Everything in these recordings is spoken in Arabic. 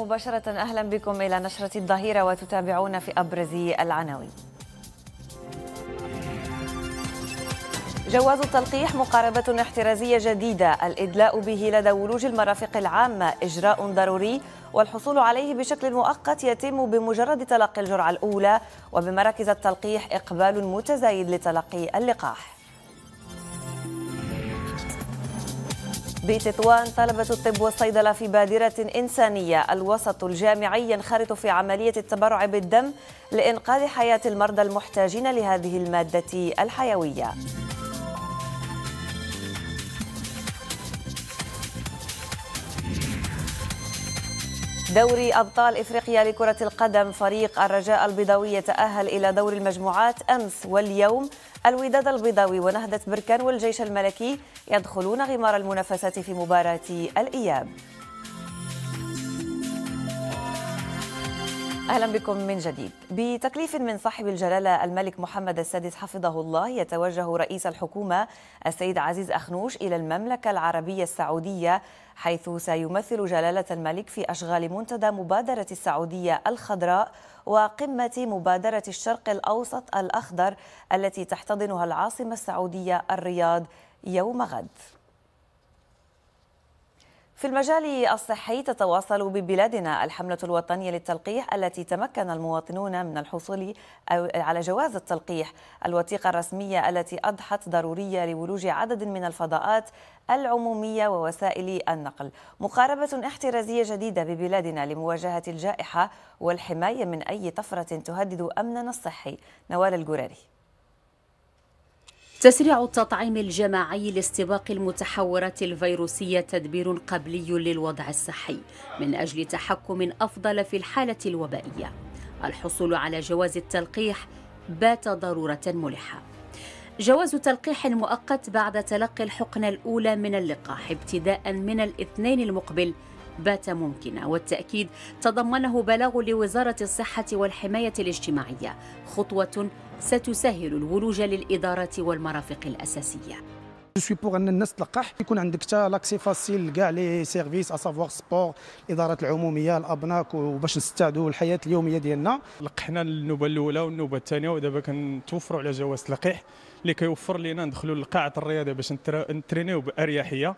مباشرة أهلا بكم إلى نشرة الظهيرة وتتابعون في أبرز العناوين جواز التلقيح مقاربة احترازية جديدة الإدلاء به لدى ولوج المرافق العامة إجراء ضروري والحصول عليه بشكل مؤقت يتم بمجرد تلقي الجرعة الأولى وبمراكز التلقيح إقبال متزايد لتلقي اللقاح بتطوان طلبة الطب والصيدلة في بادرة إنسانية الوسط الجامعي ينخرط في عملية التبرع بالدم لإنقاذ حياة المرضى المحتاجين لهذه المادة الحيوية دوري أبطال إفريقيا لكرة القدم فريق الرجاء البيضاوي يتأهل إلى دور المجموعات أمس واليوم الوداد البيضاوي ونهضة بركان والجيش الملكي يدخلون غمار المنافسات في مباراة الإياب أهلا بكم من جديد بتكليف من صاحب الجلالة الملك محمد السادس حفظه الله يتوجه رئيس الحكومة السيد عزيز أخنوش إلى المملكة العربية السعودية حيث سيمثل جلالة الملك في أشغال منتدى مبادرة السعودية الخضراء وقمة مبادرة الشرق الأوسط الأخضر التي تحتضنها العاصمة السعودية الرياض يوم غد في المجال الصحي تتواصل ببلادنا الحملة الوطنية للتلقيح التي تمكن المواطنون من الحصول على جواز التلقيح الوثيقة الرسمية التي أضحت ضرورية لولوج عدد من الفضاءات العمومية ووسائل النقل مقاربة احترازية جديدة ببلادنا لمواجهة الجائحة والحماية من أي طفرة تهدد أمننا الصحي نوال الجراري تسريع التطعيم الجماعي لاستباق المتحورات الفيروسية تدبير قبلي للوضع الصحي من أجل تحكم أفضل في الحالة الوبائية الحصول على جواز التلقيح بات ضرورة ملحة جواز تلقيح مؤقت بعد تلقي الحقنة الأولى من اللقاح ابتداء من الاثنين المقبل بات ممكنا والتأكيد تضمنه بلاغ لوزارة الصحة والحماية الاجتماعية خطوة ستسهل الولوج للادارات والمرافق الأساسية جو سوي بوغ ان الناس تلقح يكون عندك حتى لاكسي فاسيل لكاع لي سيرفيس اسافوار سبور الادارات العموميه الابناك وباش نستعدوا الحياه اليوميه ديالنا لقحنا النوبه الاولى والنوبه الثانيه ودابا كنتوفروا على جواز تلقيح اللي كيوفر لنا ندخلوا لقاعه الرياضه باش نترينيو باريحيه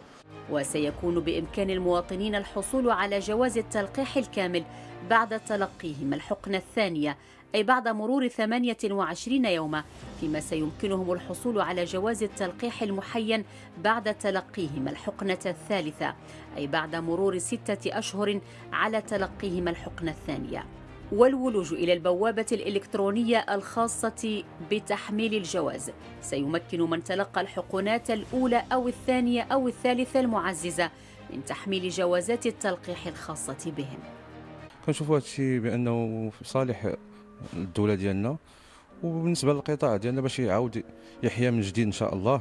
وسيكون بامكان المواطنين الحصول على جواز التلقيح الكامل بعد تلقيهم الحقنه الثانيه اي بعد مرور 28 يوما فيما سيمكنهم الحصول على جواز التلقيح المحين بعد تلقيهم الحقنه الثالثه اي بعد مرور سته اشهر على تلقيهم الحقنه الثانيه والولوج إلى البوابة الإلكترونية الخاصة بتحميل الجواز سيمكن من تلقى الحقنات الأولى أو الثانية أو الثالثة المعززة من تحميل جوازات التلقيح الخاصة بهم كنشوفوا هذا الشيء بأنه في صالح الدولة ديالنا وبالنسبة للقطاع ديالنا باش يعاود يحيا من جديد إن شاء الله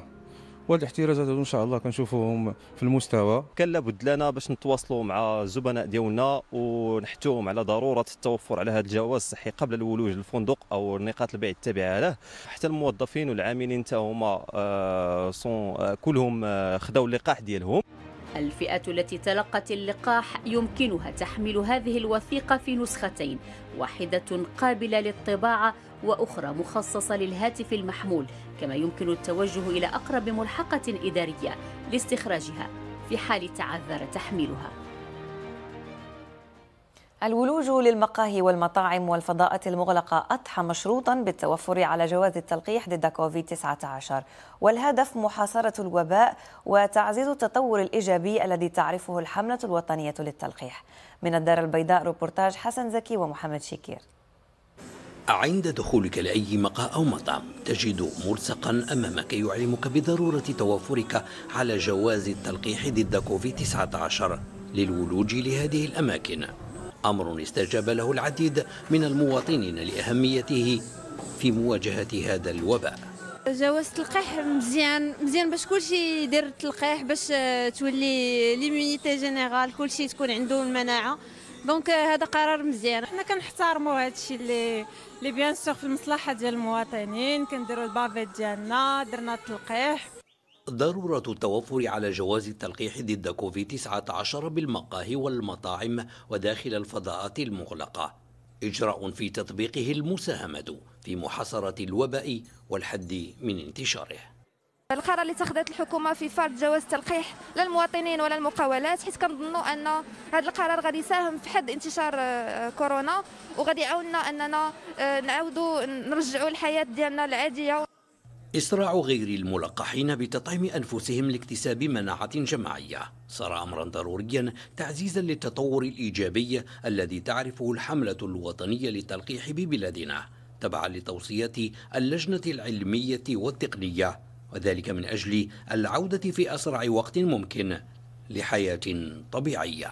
وهاد الاحترازات ان شاء الله كنشوفوهم في المستوى كان لابد لنا باش نتواصلوا مع الزبناء ديالنا ونحتوهم على ضروره التوفر على هذا الجواز الصحي قبل الولوج للفندق او نقاط البيع التابعه له حتى الموظفين والعاملين حتى هما آه،, آه كلهم آه خداو اللقاح ديالهم الفئة التي تلقت اللقاح يمكنها تحميل هذه الوثيقة في نسختين واحدة قابلة للطباعة وأخرى مخصصة للهاتف المحمول كما يمكن التوجه إلى أقرب ملحقة إدارية لاستخراجها في حال تعذر تحميلها الولوج للمقاهي والمطاعم والفضاءات المغلقة أضحى مشروطا بالتوفر على جواز التلقيح ضد كوفيد 19 والهدف محاصرة الوباء وتعزيز التطور الإيجابي الذي تعرفه الحملة الوطنية للتلقيح من الدار البيضاء روبورتاج حسن زكي ومحمد شكير عند دخولك لأي مقهى أو مطعم تجد مرسقا أمامك يعلمك بضرورة توافرك على جواز التلقيح ضد كوفيد 19 للولوج لهذه الأماكن أمر استجاب له العديد من المواطنين لأهميته في مواجهة هذا الوباء جواز التلقيح مزيان مزيان باش كلشي يدير التلقيح باش تولي ليمونيتي جينيرال كلشي تكون عنده المناعه دونك هذا قرار مزيان حنا كنحترموا هذا الشيء اللي اللي بيان سور في المصلحه ديال المواطنين كنديروا البافيت ديالنا درنا التلقيح ضرورة التوفر على جواز التلقيح ضد كوفيد 19 بالمقاهي والمطاعم وداخل الفضاءات المغلقة إجراء في تطبيقه المساهمة في محاصرة الوباء والحد من انتشاره القرار اللي اتخذت الحكومه في فرض جواز التلقيح للمواطنين ولا المقاولات حيت كنظنوا ان هذا القرار غادي يساهم في حد انتشار آه، كورونا وغادي يعاوننا اننا آه، نعاودوا نرجعوا الحياه ديالنا العاديه إسراع غير الملقحين بتطعيم أنفسهم لاكتساب مناعة جماعية صار أمرا ضروريا تعزيزا للتطور الإيجابي الذي تعرفه الحملة الوطنية للتلقيح ببلادنا تبعا لتوصيات اللجنة العلمية والتقنية وذلك من أجل العودة في أسرع وقت ممكن لحياة طبيعية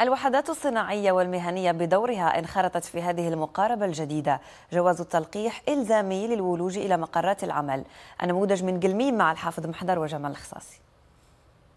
الوحدات الصناعية والمهنية بدورها انخرطت في هذه المقاربة الجديدة جواز التلقيح إلزامي للولوج إلى مقرات العمل النموذج من قلمين مع الحافظ محضر وجمال الخصاصي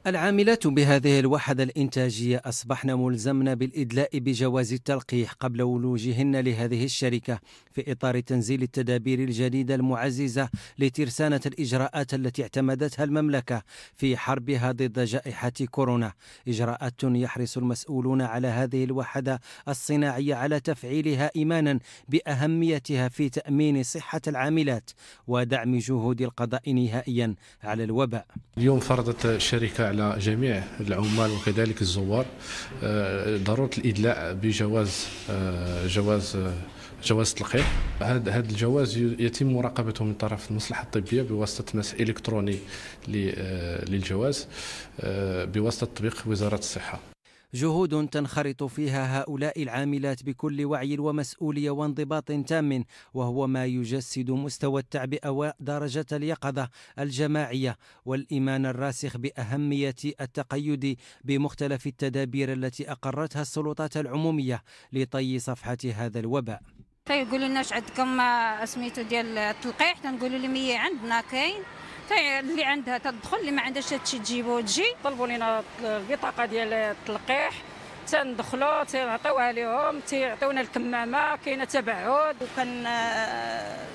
العاملات بهذه الوحدة الإنتاجية أصبحن ملزمن بالإدلاء بجواز التلقيح قبل ولوجهن لهذه الشركة في إطار تنزيل التدابير الجديدة المعززة لترسانة الإجراءات التي اعتمدتها المملكة في حربها ضد جائحة كورونا إجراءات يحرص المسؤولون على هذه الوحدة الصناعية على تفعيلها إيمانا بأهميتها في تأمين صحة العاملات ودعم جهود القضاء نهائيا على الوباء اليوم فرضت الشركة على جميع العمال وكذلك الزوار آه، ضروره الادلاء بجواز آه، جواز آه، جواز التلقيح هذا هذا الجواز يتم مراقبته من طرف المصلحه الطبيه بواسطه مسح الكتروني للجواز بواسطه تطبيق وزاره الصحه جهود تنخرط فيها هؤلاء العاملات بكل وعي ومسؤولية وانضباط تام وهو ما يجسد مستوى التعبئة ودرجة اليقظة الجماعية والإيمان الراسخ بأهمية التقيد بمختلف التدابير التي أقرتها السلطات العمومية لطي صفحة هذا الوباء تيقولوا طيب، لنا عندكم آه، سميتو ديال التلقيح تنقولوا لهم عندنا كاين اللي عندها تدخل اللي ما عندهاش هادشي تجيبو تجي طلبوا لينا البطاقه ديال التلقيح تندخلوا تعطيوها لهم تيعطيونا الكمامه كاينه تباعد وكان آه،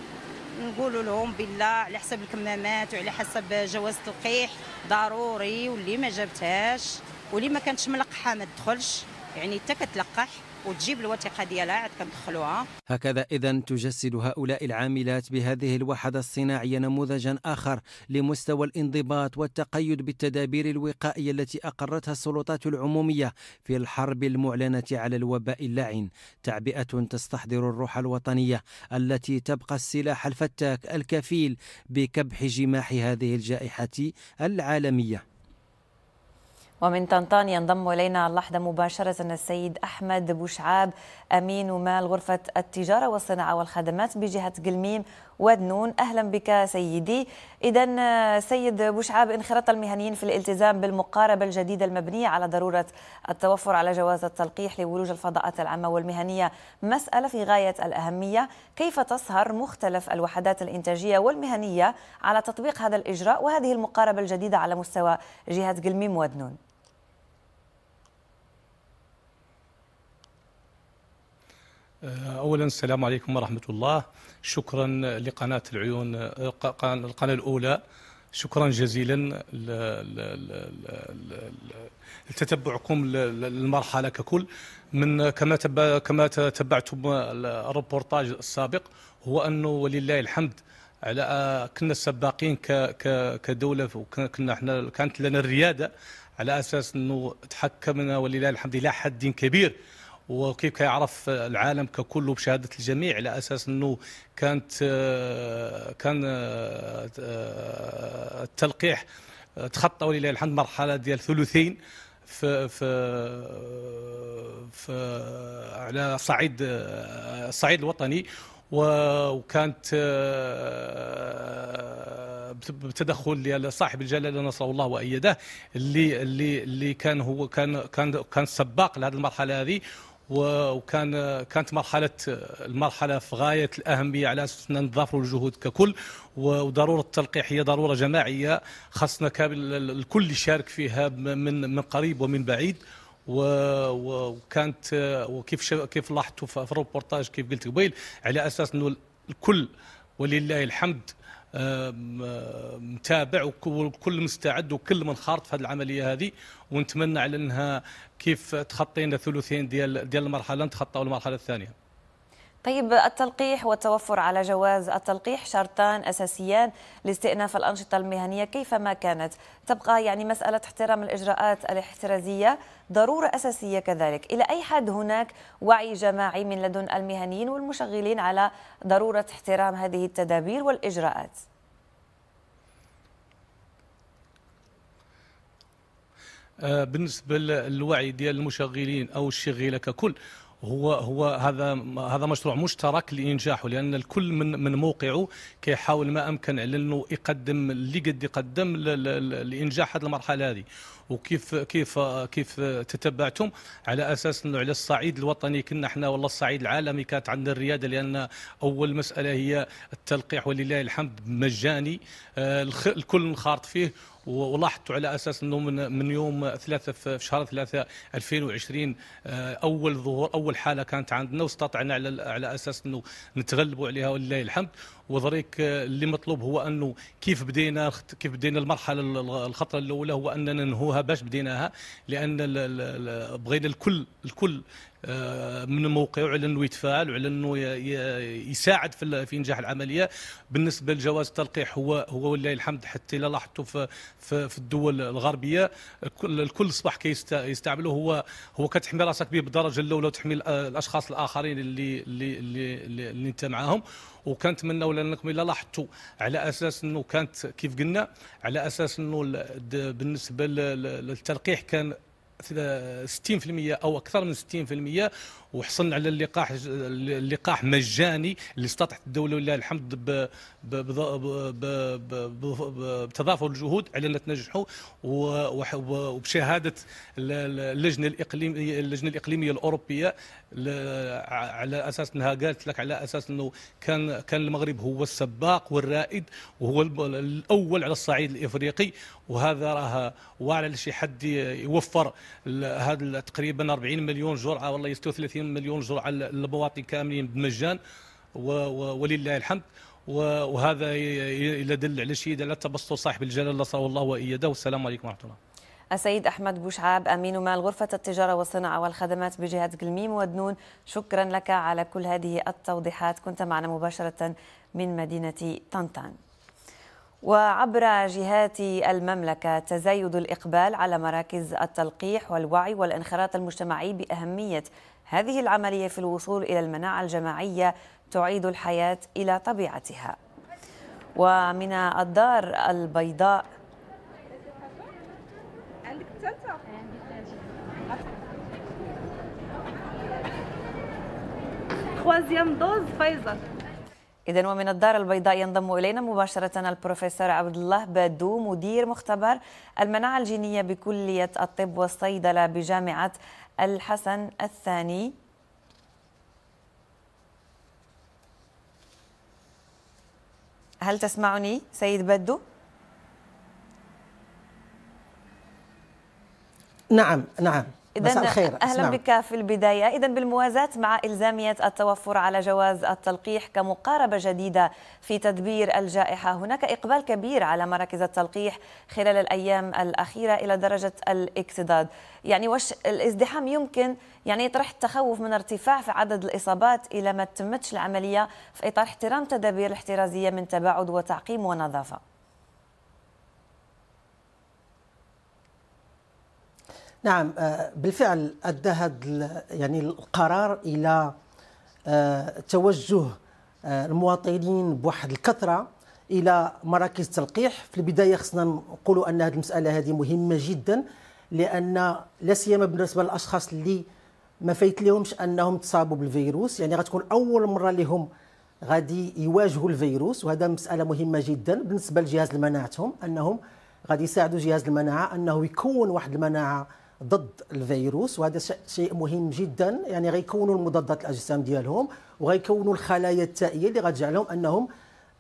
نقولوا لهم بالله على حسب الكمامات وعلى حسب جواز التلقيح ضروري واللي ما جابتهاش واللي ما كانتش ملقحه ما تدخلش يعني حتى كتلقح وتجيب الوثيقه ديالها عاد كندخلوها هكذا اذا تجسد هؤلاء العاملات بهذه الوحده الصناعيه نموذجا اخر لمستوى الانضباط والتقيد بالتدابير الوقائيه التي اقرتها السلطات العموميه في الحرب المعلنه على الوباء اللعين تعبئه تستحضر الروح الوطنيه التي تبقى السلاح الفتاك الكفيل بكبح جماح هذه الجائحه العالميه ومن طنطان ينضم إلينا اللحظة مباشرة السيد أحمد بوشعاب أمين ومال غرفة التجارة والصناعة والخدمات بجهة قلميم ودنون أهلا بك سيدي إذا سيد بوشعاب انخرط المهنيين في الالتزام بالمقاربة الجديدة المبنية على ضرورة التوفر على جواز التلقيح لولوج الفضاءات العامة والمهنية مسألة في غاية الأهمية كيف تسهر مختلف الوحدات الإنتاجية والمهنية على تطبيق هذا الإجراء وهذه المقاربة الجديدة على مستوى جهة قلميم ودنون آه، اولا السلام عليكم ورحمه الله شكرا لقناه العيون آه، القناه الاولى شكرا جزيلا لتتبعكم للمرحله ككل من كما كما تتبعتم الريبورتاج السابق هو انه ولله الحمد على كنا السباقين كدوله وكنا احنا كانت لنا الرياده على اساس انه تحكمنا ولله الحمد الى حد كبير وكيف كيعرف العالم ككل بشهاده الجميع على اساس انه كانت كان آه، التلقيح تخطى ولله الحمد مرحله ديال ثلثين في في في على صعيد الصعيد الوطني وكانت آه، بتدخل ديال صاحب الجلاله نصره الله وايده اللي اللي اللي كان هو كان كان كان سباق لهذه المرحله هذه وكان كانت مرحله المرحله في غايه الاهميه على اساس نضافوا الجهود ككل وضروره التلقيح هي ضروره جماعيه خاصنا الكل يشارك فيها من من قريب ومن بعيد وكانت وكيف كيف لاحظتوا في الروبورتاج كيف قلت قبيل على اساس انه الكل ولله الحمد متابع وكل مستعد وكل منخرط في هذه العمليه هذه ونتمنى على انها كيف تخطينا ثلثين ديال ديال المرحله نتخطاو المرحله الثانيه طيب التلقيح والتوفر على جواز التلقيح شرطان اساسيان لاستئناف الانشطه المهنيه كيفما كانت، تبقى يعني مساله احترام الاجراءات الاحترازيه ضروره اساسيه كذلك، الى اي حد هناك وعي جماعي من لدن المهنيين والمشغلين على ضروره احترام هذه التدابير والاجراءات؟ آه، بالنسبه للوعي ديال المشغلين او الشغيله ككل هو هو هذا هذا مشروع مشترك لانجاحه لان الكل من من موقعه كيحاول ما امكن على انه يقدم اللي قد يقدم لانجاح هذه المرحله هذه وكيف كيف كيف تتبعتم على اساس انه على الصعيد الوطني كنا احنا والله الصعيد العالمي كانت عندنا الرياده لان اول مساله هي التلقيح ولله الحمد مجاني آه، الكل انخرط فيه ولاحظتوا على اساس انه من من يوم ثلاثة في شهر ثلاثة 2020 آه، اول ظهور اول حاله كانت عندنا واستطعنا على على اساس انه نتغلبوا عليها ولله الحمد وظريك آه، اللي مطلوب هو انه كيف بدينا كيف بدينا المرحله الخطره الاولى هو اننا ننهوها باش بديناها لان بغينا الكل الكل آه، من موقعه وعلى انه يتفاعل وعلى انه يساعد في في انجاح العمليه بالنسبه لجواز التلقيح هو هو ولله الحمد حتى لاحظته في في الدول الغربيه الكل اصبح كيستعمله هو هو كتحمي راسك به بالدرجه الاولى وتحمي الاشخاص الاخرين اللي اللي اللي, اللي انت معاهم وكنتمناو لانكم الا لاحظتوا على اساس انه كانت كيف قلنا على اساس انه بالنسبه للتلقيح كان 60% او اكثر من 60% وحصلنا على اللقاح اللقاح مجاني اللي استطاعت الدوله ولله الحمد بتضافر الجهود علينا تنجحوا وبشهاده اللجنه الاقليميه اللجنه الاقليميه الاوروبيه على اساس انها قالت لك على اساس انه كان كان المغرب هو السباق والرائد وهو الاول على الصعيد الافريقي وهذا راه واعر شي حد يوفر هذا تقريبا 40 مليون جرعه والله 36 مليون جرعه للمواطنين كاملين بمجان ولله الحمد وهذا يدل على شيء على تبسط صاحب الجلاله نصره الله وايده والسلام عليكم ورحمه الله السيد أحمد بوشعاب أمين مال غرفة التجارة والصناعة والخدمات بجهة قلميم ودنون شكرا لك على كل هذه التوضيحات كنت معنا مباشرة من مدينة طنطان وعبر جهات المملكة تزايد الإقبال على مراكز التلقيح والوعي والانخراط المجتمعي بأهمية هذه العملية في الوصول إلى المناعة الجماعية تعيد الحياة إلى طبيعتها ومن الدار البيضاء Troisième dose Pfizer. إذا ومن الدار البيضاء ينضم إلينا مباشرة البروفيسور عبد الله بادو مدير مختبر المناعة الجينية بكلية الطب والصيدلة بجامعة الحسن الثاني هل تسمعني سيد بدو؟ نعم نعم مساء الخير أهلا أسمع. نعم. بك في البداية إذا بالموازاة مع إلزامية التوفر على جواز التلقيح كمقاربة جديدة في تدبير الجائحة هناك إقبال كبير على مراكز التلقيح خلال الأيام الأخيرة إلى درجة الاكتضاد يعني وش الازدحام يمكن يعني يطرح التخوف من ارتفاع في عدد الإصابات إلى ما تمتش العملية في إطار احترام تدابير الاحترازية من تباعد وتعقيم ونظافة نعم آه، بالفعل ادى هذا يعني القرار الى آه، توجه آه، المواطنين بواحد الكثره الى مراكز التلقيح في البدايه خصنا نقولوا ان هذه المساله هذه مهمه جدا لان لا سيما بالنسبه للاشخاص اللي ما فايت لهمش انهم تصابوا بالفيروس يعني غتكون اول مره لهم غادي يواجهوا الفيروس وهذا مساله مهمه جدا بالنسبه لجهاز المناعتهم انهم غادي يساعدوا جهاز المناعه انه يكون واحد المناعه ضد الفيروس وهذا شيء مهم جدا يعني غيكونوا المضادات الاجسام ديالهم وغيكونوا الخلايا التائيه اللي غتجعلهم انهم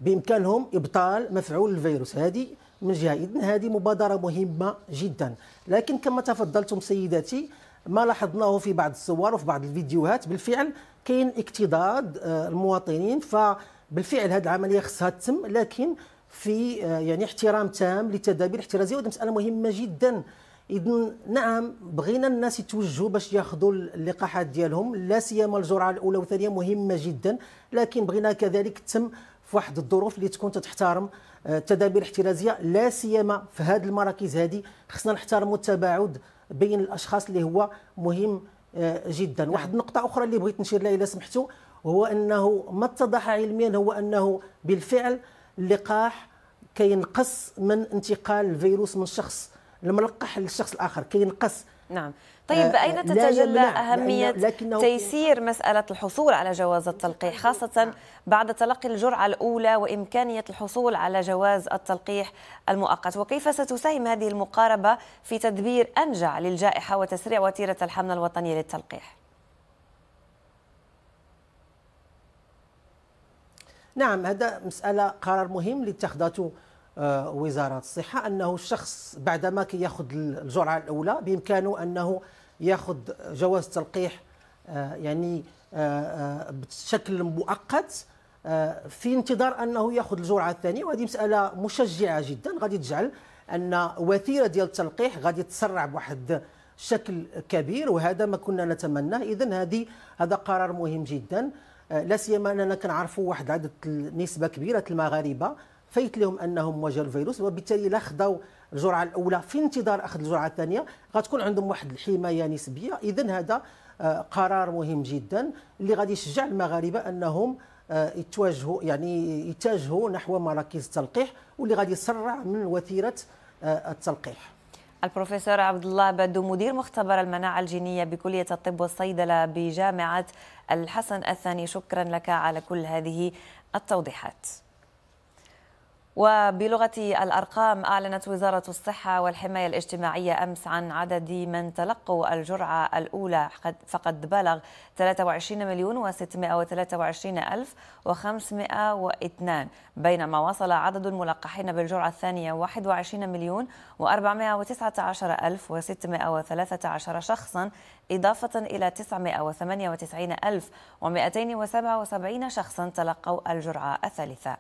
بامكانهم ابطال مفعول الفيروس هذه من جهه اذن هذه مبادره مهمه جدا لكن كما تفضلتم سيداتي ما لاحظناه في بعض الصور وفي بعض الفيديوهات بالفعل كاين اكتضاد آه، المواطنين فبالفعل هذه العمليه خصها تتم لكن في آه، يعني احترام تام للتدابير الاحترازيه وهذه مساله مهمه جدا اذا نعم بغينا الناس يتوجهوا باش ياخذوا اللقاحات ديالهم لا سيما الجرعه الاولى والثانيه مهمه جدا لكن بغينا كذلك تتم في واحد الظروف اللي تكون تتحترم آه، التدابير الاحترازيه لا سيما في هذه المراكز هذه خصنا نحترموا التباعد بين الاشخاص اللي هو مهم آه، جدا نعم. واحد النقطه اخرى اللي بغيت نشير لها اذا سمحتوا هو انه ما اتضح علميا هو انه بالفعل اللقاح كينقص من انتقال الفيروس من شخص الملقح للشخص الاخر كينقص نعم طيب آه، أين تتجلى أهمية لكنه تيسير مسألة الحصول على جواز التلقيح نعم. خاصة بعد تلقي الجرعة الأولى وإمكانية الحصول على جواز التلقيح المؤقت وكيف ستساهم هذه المقاربة في تدبير أنجع للجائحة وتسريع وتيرة الحملة الوطنية للتلقيح نعم هذا مسألة قرار مهم لاتخذته آه، وزاره الصحه انه الشخص بعدما كياخذ الجرعه الاولى بامكانه انه ياخذ جواز تلقيح آه، يعني آه، بشكل مؤقت في انتظار انه ياخذ الجرعه الثانيه وهذه مساله مشجعه جدا غادي تجعل ان وتيره ديال التلقيح غادي تسرع بواحد شكل كبير وهذا ما كنا نتمناه اذا هذه هذا قرار مهم جدا لا سيما اننا كنعرفوا واحد عدد نسبه كبيره المغاربه فايت لهم انهم واجهوا الفيروس وبالتالي لا خداو الجرعه الاولى في انتظار اخذ الجرعه الثانيه غتكون عندهم واحد الحمايه نسبيه اذا هذا آه، قرار مهم جدا اللي غادي يشجع المغاربه انهم آه، يتواجهوا يعني يتجهوا نحو مراكز التلقيح واللي غادي يسرع من وتيره آه، التلقيح البروفيسور عبد الله بدو مدير مختبر المناعه الجينيه بكليه الطب والصيدله بجامعه الحسن الثاني شكرا لك على كل هذه التوضيحات وبلغة الأرقام أعلنت وزارة الصحة والحماية الاجتماعية أمس عن عدد من تلقوا الجرعة الأولى فقد بلغ 23 مليون و623 ألف و502 بينما وصل عدد الملقحين بالجرعة الثانية 21 مليون و419 ألف و613 شخصا إضافة إلى 998 ألف و277 شخصا تلقوا الجرعة الثالثة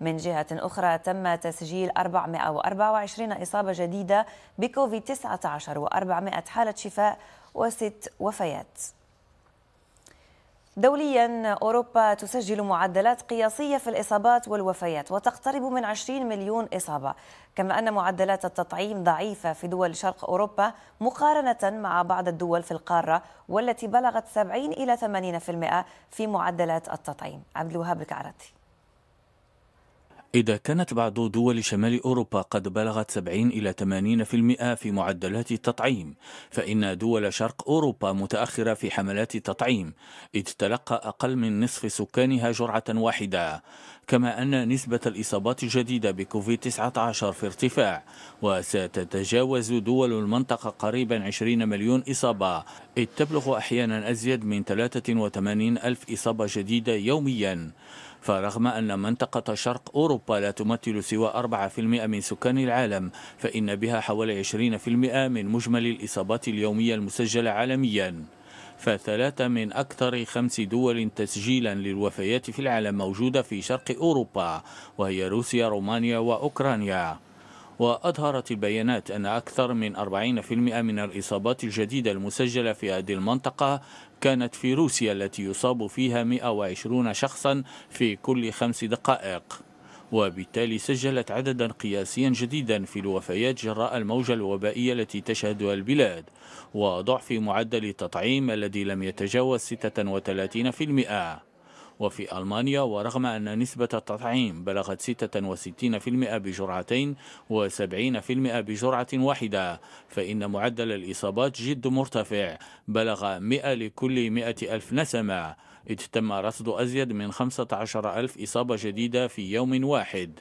من جهة أخرى تم تسجيل 424 إصابة جديدة بكوفيد 19 و400 حالة شفاء وست وفيات دوليا أوروبا تسجل معدلات قياسية في الإصابات والوفيات وتقترب من 20 مليون إصابة كما أن معدلات التطعيم ضعيفة في دول شرق أوروبا مقارنة مع بعض الدول في القارة والتي بلغت 70 إلى 80% في معدلات التطعيم عبد الوهاب الكعرتي إذا كانت بعض دول شمال أوروبا قد بلغت 70 إلى 80% في معدلات التطعيم فإن دول شرق أوروبا متأخرة في حملات التطعيم إذ تلقى أقل من نصف سكانها جرعة واحدة كما أن نسبة الإصابات الجديدة بكوفيد-19 في ارتفاع وستتجاوز دول المنطقة قريبا 20 مليون إصابة إذ تبلغ أحيانا أزيد من 83 ألف إصابة جديدة يوميا فرغم أن منطقة شرق أوروبا لا تمثل سوى 4% من سكان العالم فإن بها حوالي 20% من مجمل الإصابات اليومية المسجلة عالمياً فثلاثة من أكثر خمس دول تسجيلا للوفيات في العالم موجودة في شرق أوروبا وهي روسيا رومانيا وأوكرانيا وأظهرت البيانات أن أكثر من 40% من الإصابات الجديدة المسجلة في هذه المنطقة كانت في روسيا التي يصاب فيها 120 شخصا في كل خمس دقائق وبالتالي سجلت عددا قياسيا جديدا في الوفيات جراء الموجة الوبائية التي تشهدها البلاد وضعف معدل التطعيم الذي لم يتجاوز 36% وفي ألمانيا ورغم أن نسبة التطعيم بلغت 66% بجرعتين و70% بجرعة واحدة فإن معدل الإصابات جد مرتفع بلغ 100 لكل 100 ألف نسمة إذ تم رصد أزيد من 15 ألف إصابة جديدة في يوم واحد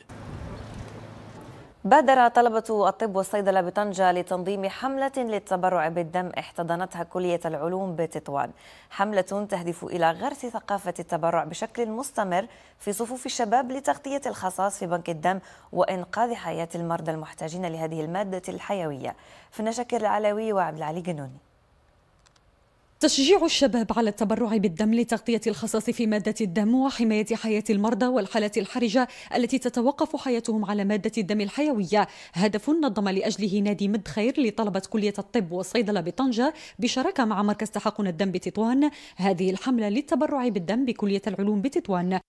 بادر طلبة الطب والصيدلة بطنجة لتنظيم حملة للتبرع بالدم احتضنتها كلية العلوم بتطوان حملة تهدف إلى غرس ثقافة التبرع بشكل مستمر في صفوف الشباب لتغطية الخصائص في بنك الدم وإنقاذ حياة المرضى المحتاجين لهذه المادة الحيوية فنا العلوي وعبد العلي جنوني تشجيع الشباب على التبرع بالدم لتغطية الخصائص في مادة الدم وحماية حياة المرضى والحالات الحرجة التي تتوقف حياتهم على مادة الدم الحيوية هدف نظم لأجله نادي مد خير لطلبة كلية الطب والصيدلة بطنجة بشراكة مع مركز تحقن الدم بتطوان هذه الحملة للتبرع بالدم بكلية العلوم بتطوان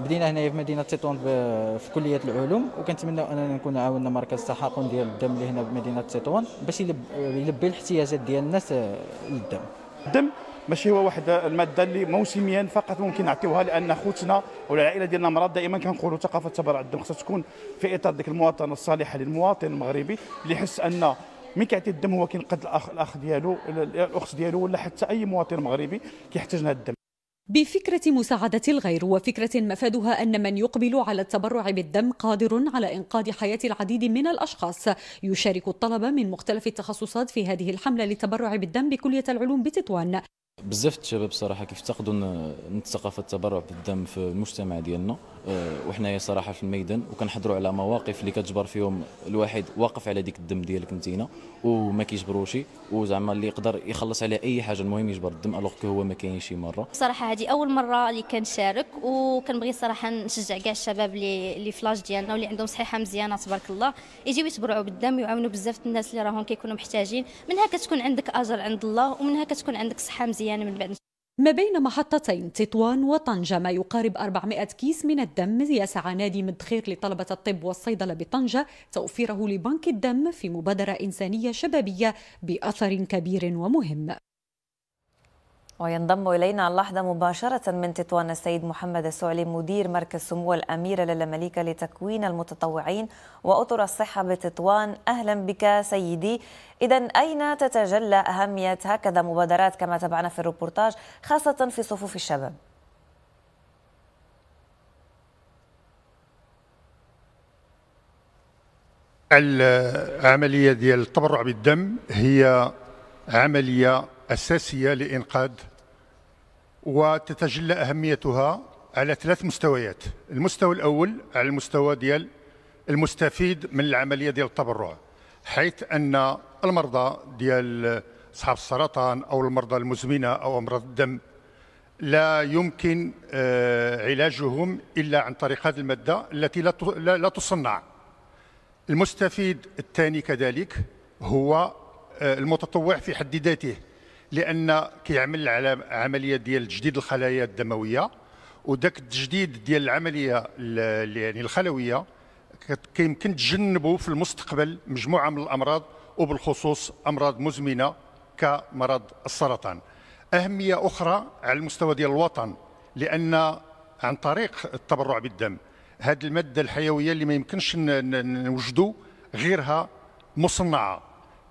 بدينا هنايا في مدينه تيطون في كليه العلوم وكنتمنى اننا نكون عاوننا مركز التحقن ديال الدم اللي هنا بمدينه تطوان باش يلبي الاحتياجات ديال الناس للدم الدم ماشي هو واحد الماده اللي موسميا فقط ممكن نعطيوها لان خوتنا ولا العائله ديالنا مرض دائما كنقولوا ثقافه تبرع الدم خصها تكون في اطار ديك المواطنه الصالحه للمواطن المغربي اللي يحس ان من كيعطي الدم هو كينقذ الاخ الاخ ديالو الاخت ديالو ولا حتى اي مواطن مغربي كيحتاج لهذا الدم بفكرة مساعدة الغير وفكرة مفادها أن من يقبل على التبرع بالدم قادر على إنقاذ حياة العديد من الأشخاص يشارك الطلبة من مختلف التخصصات في هذه الحملة للتبرع بالدم بكلية العلوم بتطوان بزاف الشباب صراحه كيفتقدوا ثقافه التبرع بالدم في المجتمع ديالنا آه، وحنايا صراحه في الميدان وكنحضروا على مواقف اللي كتجبر فيهم الواحد واقف على ديك الدم ديالك نتينا وما كيجبروش وزعما اللي يقدر يخلص على اي حاجه المهم يجبر الدم الوغ هو ما كاينش شي مره صراحه هذه اول مره اللي كنشارك وكنبغي صراحه نشجع كاع الشباب اللي اللي فلاش ديالنا واللي عندهم صحيحه مزيانه تبارك الله يجيو يتبرعوا بالدم ويعاونوا بزاف الناس اللي راهم كيكونوا محتاجين منها كتكون عندك اجر عند الله ومنها كتكون عندك صحه مزيانه زيانه من بعد ما بين محطتين تطوان وطنجة ما يقارب 400 كيس من الدم يسعى نادي مدخير لطلبة الطب والصيدلة بطنجة توفيره لبنك الدم في مبادرة إنسانية شبابية بأثر كبير ومهم وينضم إلينا اللحظة مباشرة من تطوان السيد محمد السعلي مدير مركز سمو الأميرة للمليكة لتكوين المتطوعين وأطر الصحة بتطوان أهلا بك سيدي إذا أين تتجلى أهمية هكذا مبادرات كما تابعنا في الروبورتاج خاصة في صفوف الشباب؟ العملية ديال التبرع بالدم هي عملية أساسية لإنقاذ وتتجلى أهميتها على ثلاث مستويات المستوى الأول على المستوى ديال المستفيد من العملية ديال التبرع حيث أن المرضى ديال أصحاب السرطان أو المرضى المزمنة أو أمراض الدم لا يمكن آه، علاجهم إلا عن طريق هذه المادة التي لا تصنع المستفيد الثاني كذلك هو آه، المتطوع في حد ذاته لان كيعمل على عمليه ديال تجديد الخلايا الدمويه وداك التجديد ديال العمليه يعني الخلويه كيمكن تجنبوا في المستقبل مجموعه من الامراض وبالخصوص امراض مزمنه كمرض السرطان اهميه اخرى على المستوى ديال الوطن لان عن طريق التبرع بالدم هذه الماده الحيويه اللي ما يمكنش نوجدوا غيرها مصنعه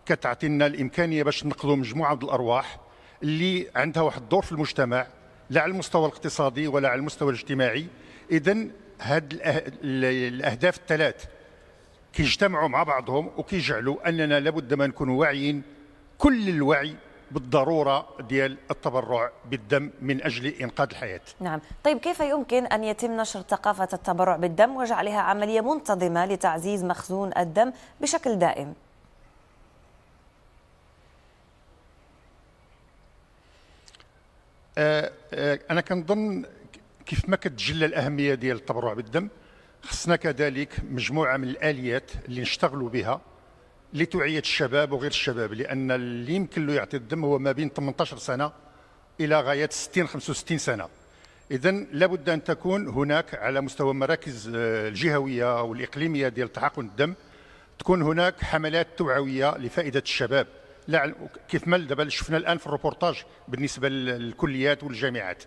كتعطينا الامكانيه باش نقضوا مجموعه من الارواح اللي عندها واحد الدور في المجتمع لا على المستوى الاقتصادي ولا على المستوى الاجتماعي اذا هاد الاهداف الثلاث كيجتمعوا مع بعضهم وكيجعلوا اننا لابد ما نكونوا واعيين كل الوعي بالضروره ديال التبرع بالدم من اجل انقاذ الحياه. نعم، طيب كيف يمكن ان يتم نشر ثقافه التبرع بالدم وجعلها عمليه منتظمه لتعزيز مخزون الدم بشكل دائم؟ آه، آه، انا كنظن كيف ما كتجلى الاهميه ديال التبرع بالدم خصنا كذلك مجموعه من الاليات اللي نشتغلوا بها لتوعيه الشباب وغير الشباب لان اللي يمكن له يعطي الدم هو ما بين 18 سنه الى غايه 60 65 سنه اذا لابد ان تكون هناك على مستوى المراكز آه، الجهويه والاقليميه ديال تحقن الدم تكون هناك حملات توعويه لفائده الشباب لا كيف ما دابا شفنا الان في الروبورتاج بالنسبه للكليات والجامعات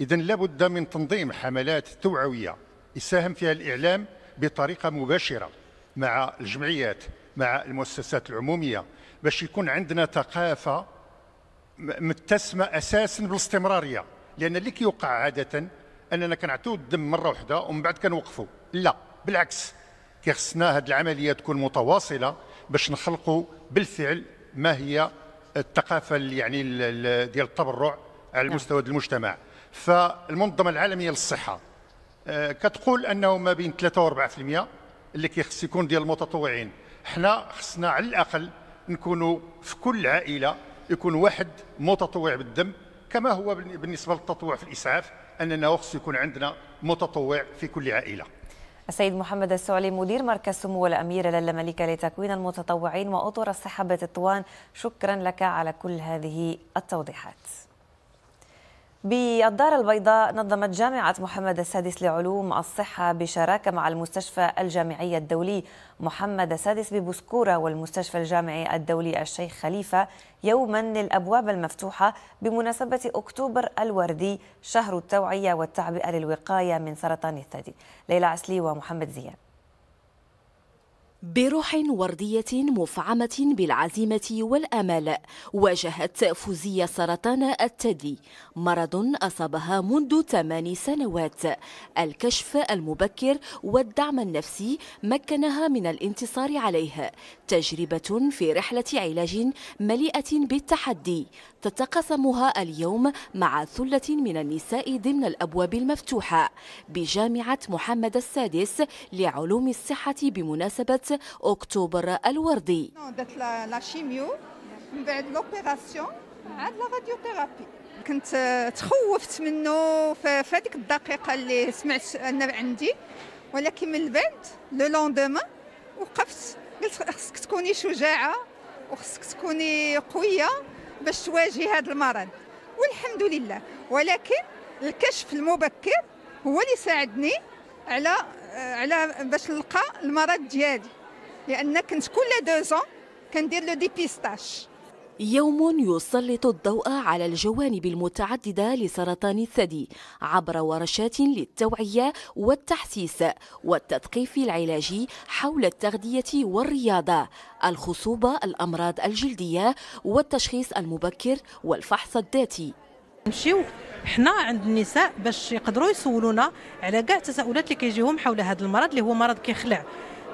اذا لابد من تنظيم حملات توعويه يساهم فيها الاعلام بطريقه مباشره مع الجمعيات مع المؤسسات العموميه باش يكون عندنا ثقافه متسمه اساسا بالاستمراريه لان اللي كيوقع عاده اننا كنعطيو الدم مره واحده ومن بعد كنوقفوا لا بالعكس كيخصنا هذه العمليه تكون متواصله باش نخلقوا بالفعل ما هي الثقافه يعني ديال التبرع على نعم. مستوى المجتمع فالمنظمه العالميه للصحه آه، كتقول انه ما بين 3 و4% اللي كيخص يكون ديال المتطوعين حنا خصنا على الاقل نكونوا في كل عائله يكون واحد متطوع بالدم كما هو بالنسبه للتطوع في الاسعاف اننا خص يكون عندنا متطوع في كل عائله السيد محمد السعلي مدير مركز سمو الأميرة للا ملكة لتكوين المتطوعين وأطر الصحة بتطوان شكرا لك على كل هذه التوضيحات بالدار البيضاء نظمت جامعة محمد السادس لعلوم الصحة بشراكة مع المستشفى الجامعي الدولي محمد السادس ببسكورة والمستشفى الجامعي الدولي الشيخ خليفة يوما للأبواب المفتوحة بمناسبة أكتوبر الوردي شهر التوعية والتعبئة للوقاية من سرطان الثدي ليلى عسلي ومحمد زيان بروح وردية مفعمة بالعزيمة والأمل واجهت فوزية سرطان الثدي مرض أصابها منذ ثماني سنوات الكشف المبكر والدعم النفسي مكنها من الانتصار عليه تجربة في رحلة علاج مليئة بالتحدي تتقاسمها اليوم مع ثلة من النساء ضمن الأبواب المفتوحة بجامعة محمد السادس لعلوم الصحة بمناسبة أكتوبر الوردي من بعد لوبيراسيون عاد لا راديوثيرابي كنت آه، تخوفت منه في هذيك الدقيقه اللي سمعت انه عندي ولكن من بعد لو لوندوما وقفت قلت خصك تكوني شجاعه وخصك تكوني قويه باش تواجه هذا المرض والحمد لله ولكن الكشف المبكر هو اللي ساعدني على على باش نلقى المرض ديالي لان كنت كل دوزون كندير لو ديبيستاج يوم يسلط الضوء على الجوانب المتعددة لسرطان الثدي عبر ورشات للتوعية والتحسيس والتثقيف العلاجي حول التغذية والرياضة الخصوبة الأمراض الجلدية والتشخيص المبكر والفحص الذاتي نمشيو حنا عند النساء باش يقدروا يسولونا على كاع التساؤلات اللي كيجيهم حول هذا المرض اللي هو مرض كيخلع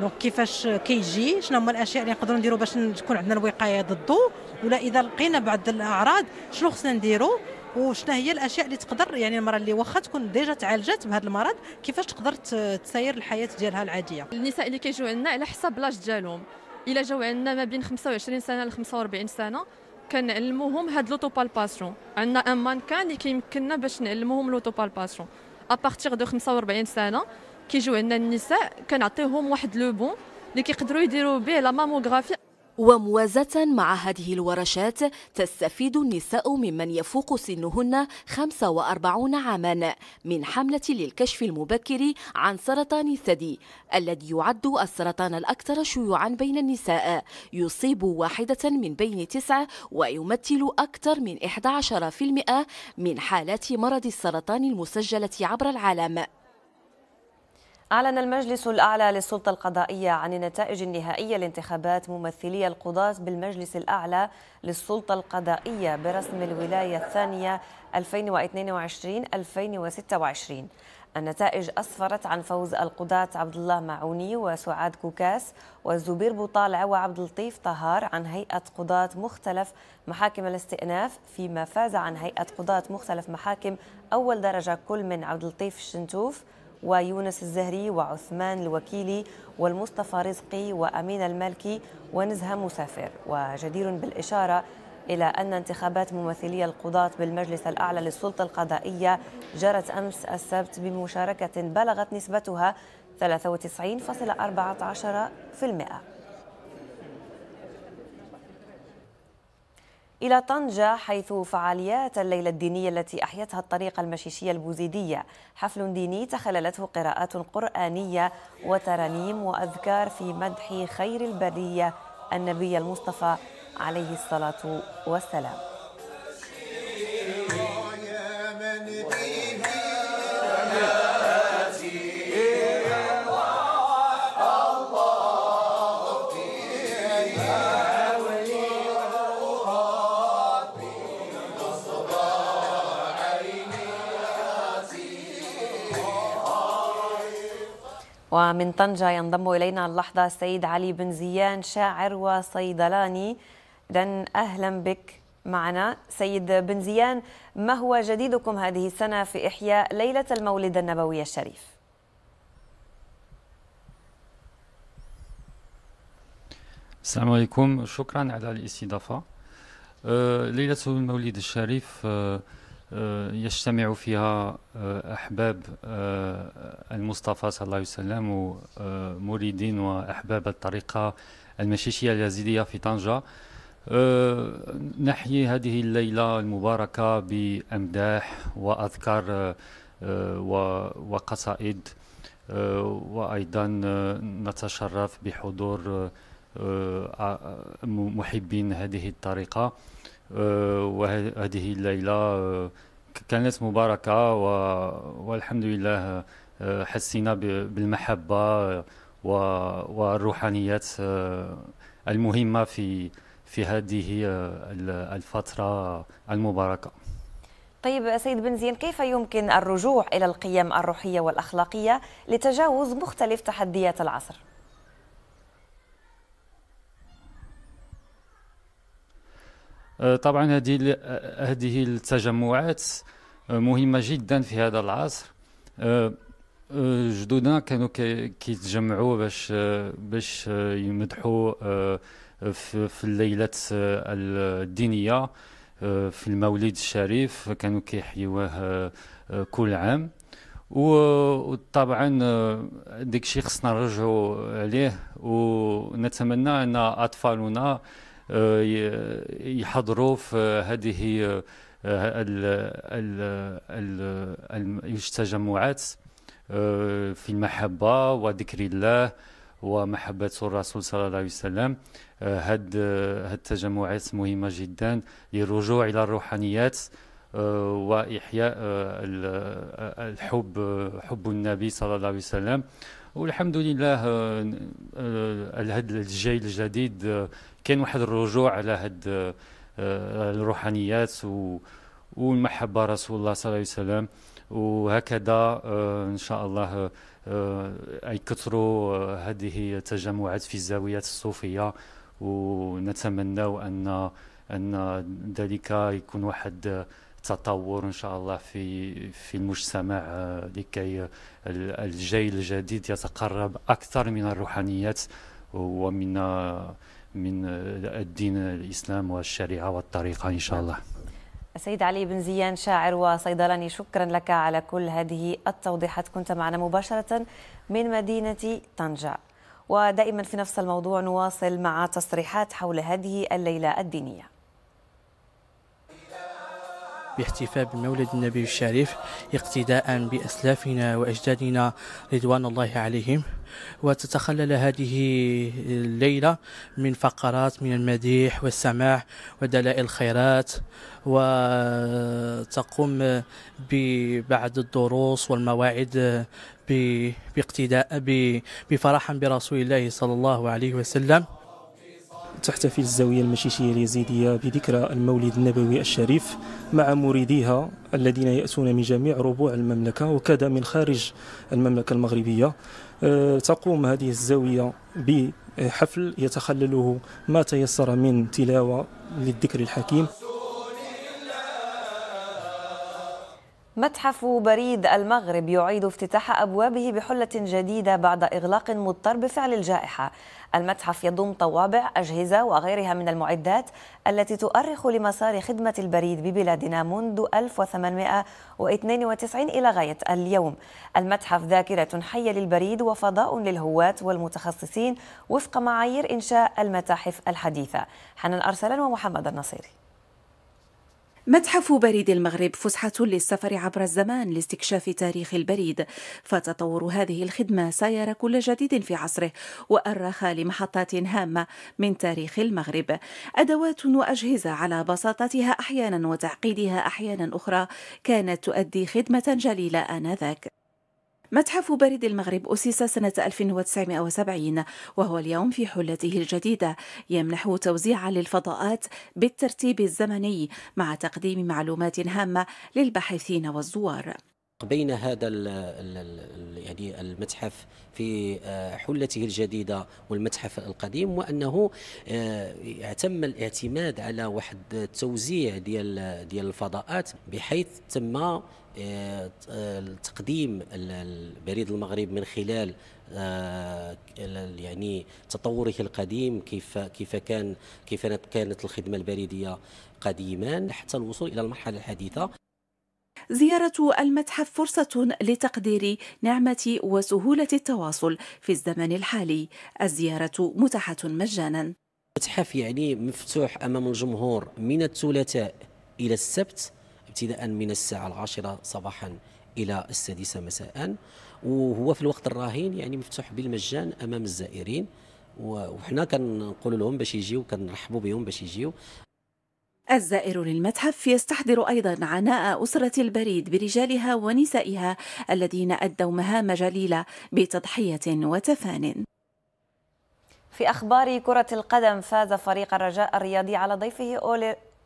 دونك كيفاش كيجي شنو هما الاشياء اللي نقدروا نديروا باش تكون عندنا الوقايه ضده ولا اذا لقينا بعض الاعراض شنو خصنا نديروا وشنا هي الاشياء اللي تقدر يعني المراه اللي واخا تكون ديجا تعالجت بهذا المرض كيفاش تقدر تسير الحياه ديالها العاديه النساء اللي كيجيو عندنا على حسب لاج ديالهم الا جاو عندنا ما بين 25 سنه ل 45 سنه كنعلموهم هاد بالباسيون عندنا ان مانكان اللي كيمكننا باش نعلموهم بالباسيون ا بارتير دو 45 سنه كيجيو عندنا النساء كنعطيهم واحد لو بون اللي كيقدروا يديروا به لا ماموغرافي وموازاة مع هذه الورشات تستفيد النساء ممن يفوق سنهن 45 عاما من حملة للكشف المبكر عن سرطان الثدي الذي يعد السرطان الأكثر شيوعا بين النساء يصيب واحدة من بين تسعة ويمثل أكثر من 11% من حالات مرض السرطان المسجلة عبر العالم أعلن المجلس الأعلى للسلطة القضائية عن النتائج النهائية لانتخابات ممثلي القضاة بالمجلس الأعلى للسلطة القضائية برسم الولاية الثانية 2022-2026 النتائج أسفرت عن فوز القضاة عبد الله معوني وسعاد كوكاس والزبير بوطالع وعبد اللطيف طهار عن هيئة قضاة مختلف محاكم الاستئناف فيما فاز عن هيئة قضاة مختلف محاكم أول درجة كل من عبد اللطيف الشنتوف ويونس الزهري وعثمان الوكيلي والمصطفى رزقي وأمين المالكي ونزهة مسافر وجدير بالإشارة إلى أن انتخابات ممثلي القضاة بالمجلس الأعلى للسلطة القضائية جرت أمس السبت بمشاركة بلغت نسبتها 93.14% إلى طنجة حيث فعاليات الليلة الدينية التي أحيتها الطريقة المشيشية البوزيدية حفل ديني تخللته قراءات قرآنية وترانيم وأذكار في مدح خير البرية النبي المصطفى عليه الصلاة والسلام ومن طنجة ينضم إلينا اللحظة السيد علي بن زيان شاعر وصيدلاني إذا أهلا بك معنا سيد بن زيان ما هو جديدكم هذه السنة في إحياء ليلة المولد النبوي الشريف؟ السلام عليكم شكرا على الاستضافة أه، ليلة المولد الشريف أه، آه، يجتمع فيها آه، أحباب آه، المصطفى صلى الله عليه وسلم ومريدين وأحباب الطريقة المشيشية اليزيدية في طنجة نحيي هذه الليلة المباركة بأمداح وأذكار وقصائد وأيضا نتشرف بحضور محبين هذه الطريقة آه، وهذه الليلة آه، كانت مباركة والحمد لله آه، حسينا بالمحبة والروحانيات المهمة في في هذه الفترة المباركة طيب سيد بن زين كيف يمكن الرجوع إلى القيم الروحية والأخلاقية لتجاوز مختلف تحديات العصر؟ آه، طبعا هذه آه، هذه التجمعات آه، مهمه جدا في هذا العصر جدودنا كانوا كيتجمعوا باش باش يمدحوا في الليلات الدينيه في المولد الشريف كانوا كيحيوه كل عام وطبعا داكشي خصنا نرجعوا عليه ونتمنى ان اطفالنا آه، يحضروا في هذه آه، التجمعات آه، في المحبة وذكر الله ومحبة الرسول صلى الله عليه وسلم هاد التجمعات مهمة جدا للرجوع إلى الروحانيات وإحياء الحب حب النبي صلى الله عليه وسلم والحمد لله هذا آه، آه، الجيل الجديد آه، كان واحد الرجوع على هاد الروحانيات والمحبه رسول الله صلى الله عليه وسلم وهكذا ان شاء الله كثروا هذه التجمعات في الزاويات الصوفيه ونتمنى ان ان ذلك يكون واحد تطور ان شاء الله في في المجتمع آه، لكي الجيل الجديد يتقرب اكثر من الروحانيات ومن آه، من آه، الدين الاسلام والشريعه والطريقه ان شاء الله. السيد علي بن زيان شاعر وصيدلاني شكرا لك على كل هذه التوضيحات كنت معنا مباشره من مدينه طنجه. ودائما في نفس الموضوع نواصل مع تصريحات حول هذه الليله الدينيه. باحتفاء بمولد النبي الشريف اقتداء بأسلافنا وأجدادنا رضوان الله عليهم وتتخلل هذه الليلة من فقرات من المديح والسماح ودلائل الخيرات وتقوم ببعض الدروس والمواعيد باقتداء بفرحا برسول الله صلى الله عليه وسلم تحتفل الزاوية المشيشية اليزيدية بذكرى المولد النبوي الشريف مع مريديها الذين يأتون من جميع ربوع المملكة وكذا من خارج المملكة المغربية أه، تقوم هذه الزاوية بحفل يتخلله ما تيسر من تلاوة للذكر الحكيم متحف بريد المغرب يعيد افتتاح أبوابه بحلة جديدة بعد إغلاق مضطر بفعل الجائحة المتحف يضم طوابع أجهزة وغيرها من المعدات التي تؤرخ لمسار خدمة البريد ببلادنا منذ 1892 إلى غاية اليوم المتحف ذاكرة حية للبريد وفضاء للهواة والمتخصصين وفق معايير إنشاء المتاحف الحديثة حنان أرسلان ومحمد النصيري متحف بريد المغرب فسحة للسفر عبر الزمان لاستكشاف تاريخ البريد فتطور هذه الخدمة سير كل جديد في عصره وأرخ لمحطات هامة من تاريخ المغرب أدوات وأجهزة على بساطتها أحيانا وتعقيدها أحيانا أخرى كانت تؤدي خدمة جليلة آنذاك متحف بريد المغرب أسس سنة 1970 وهو اليوم في حلته الجديدة يمنح توزيعا للفضاءات بالترتيب الزمني مع تقديم معلومات هامة للباحثين والزوار بين هذا يعني المتحف في آه، حلته الجديده والمتحف القديم وانه آه، تم الاعتماد على واحد التوزيع ديال ديال الفضاءات بحيث تم آه، آه، تقديم البريد المغرب من خلال آه، يعني تطوره القديم كيف كيف كان كيف كانت الخدمه البريديه قديما حتى الوصول الى المرحله الحديثه زيارة المتحف فرصة لتقدير نعمة وسهولة التواصل في الزمن الحالي الزيارة متاحة مجانا المتحف يعني مفتوح أمام الجمهور من الثلاثاء إلى السبت ابتداء من الساعة العاشرة صباحا إلى السادسة مساء وهو في الوقت الراهن يعني مفتوح بالمجان أمام الزائرين وحنا كنقول لهم باش يجيو كنرحبوا بهم باش يجيو الزائر للمتحف يستحضر أيضا عناء أسرة البريد برجالها ونسائها الذين أدوا مهام جليلة بتضحية وتفان في أخبار كرة القدم فاز فريق الرجاء الرياضي على ضيفه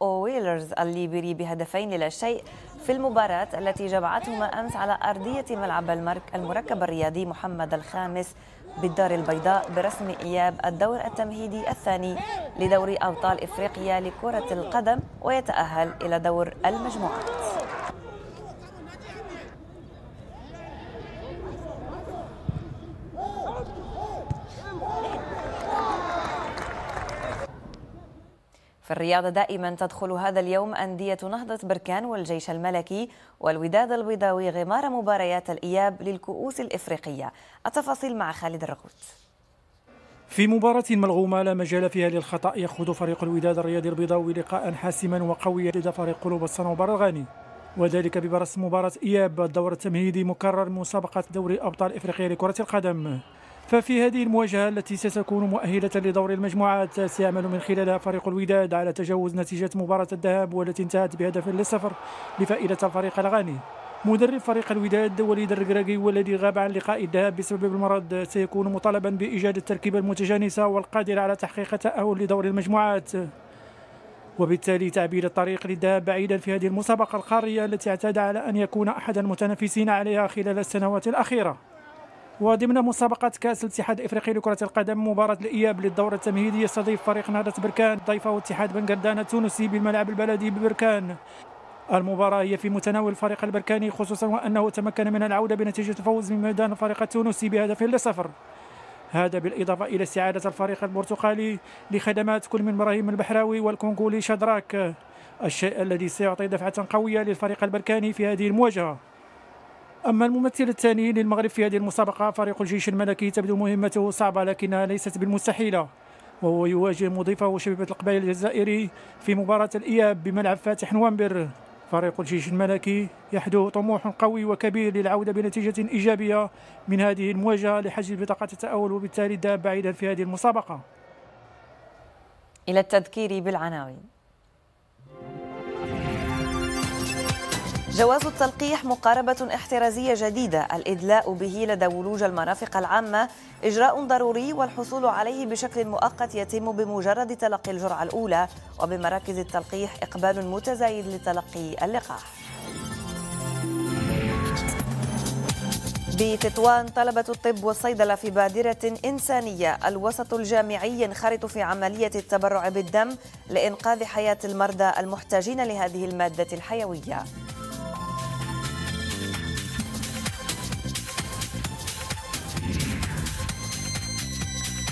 أويلرز الليبري بهدفين لا شيء في المباراة التي جمعتهما أمس على أرضية ملعب المركب الرياضي محمد الخامس بالدار البيضاء برسم إياب الدور التمهيدي الثاني لدوري أبطال إفريقيا لكرة القدم ويتأهل إلى دور المجموعات في الرياضة دائما تدخل هذا اليوم أندية نهضة بركان والجيش الملكي والوداد البيضاوي غمار مباريات الإياب للكؤوس الإفريقية التفاصيل مع خالد الرغوت في مباراة ملغومة لا مجال فيها للخطأ يخوض فريق الوداد الرياضي البيضاوي لقاء حاسما وقويا لدى فريق قلوب الصنوبر الغاني وذلك ببرس مباراة إياب الدور التمهيدي مكرر مسابقة دوري أبطال إفريقيا لكرة القدم ففي هذه المواجهة التي ستكون مؤهلة لدور المجموعات سيعمل من خلالها فريق الوداد على تجاوز نتيجة مباراة الذهاب والتي انتهت بهدف للصفر لفائدة الفريق الغاني مدرب فريق الوداد وليد الركراكي والذي غاب عن لقاء الذهاب بسبب المرض سيكون مطالبا بإيجاد التركيبة المتجانسة والقادرة على تحقيق تأهل لدور المجموعات وبالتالي تعبير الطريق للذهاب بعيدا في هذه المسابقة القارية التي اعتاد على أن يكون أحد المتنافسين عليها خلال السنوات الأخيرة وضمن مسابقة كأس الاتحاد الإفريقي لكرة القدم مباراة الإياب للدورة التمهيدية يستضيف فريق نهضة بركان ضيفه اتحاد بنقردان التونسي بالملعب البلدي ببركان المباراة هي في متناول الفريق البركاني خصوصا وأنه تمكن من العودة بنتيجة فوز من ميدان الفريق التونسي بهدف لصفر هذا بالإضافة إلى استعادة الفريق البرتقالي لخدمات كل من إبراهيم البحراوي والكونغولي شدراك الشيء الذي سيعطي دفعة قوية للفريق البركاني في هذه المواجهة أما الممثل الثاني للمغرب في هذه المسابقة فريق الجيش الملكي تبدو مهمته صعبة لكنها ليست بالمستحيلة وهو يواجه مضيفه شبيبة القبائل الجزائري في مباراة الإياب بملعب فاتح نوامبر فريق الجيش الملكي يحدو طموح قوي وكبير للعودة بنتيجة إيجابية من هذه المواجهة لحجز بطاقة التأول وبالتالي الذهاب بعيدا في هذه المسابقة إلى التذكير بالعناوين جواز التلقيح مقاربة احترازية جديدة الإدلاء به لدى ولوج المرافق العامة إجراء ضروري والحصول عليه بشكل مؤقت يتم بمجرد تلقي الجرعة الأولى وبمراكز التلقيح إقبال متزايد لتلقي اللقاح بتطوان طلبة الطب والصيدلة في بادرة إنسانية الوسط الجامعي ينخرط في عملية التبرع بالدم لإنقاذ حياة المرضى المحتاجين لهذه المادة الحيوية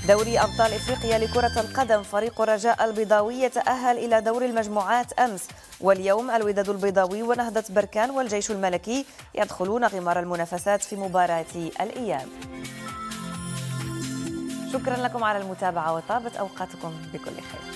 دوري أبطال إفريقيا لكرة القدم فريق الرجاء البيضاوي يتأهل إلى دور المجموعات أمس واليوم الوداد البيضاوي ونهضة بركان والجيش الملكي يدخلون غمار المنافسات في مباراة الإياب شكرا لكم على المتابعة وطابت أوقاتكم بكل خير